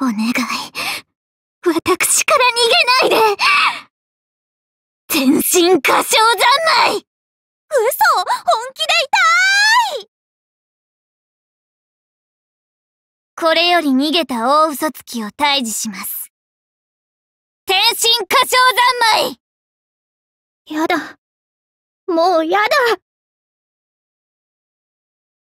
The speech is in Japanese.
お願い。私から逃げないで全身歌唱三昧嘘本気で痛いこれより逃げた大嘘つきを退治します。天神歌唱三昧やだ。もうやだ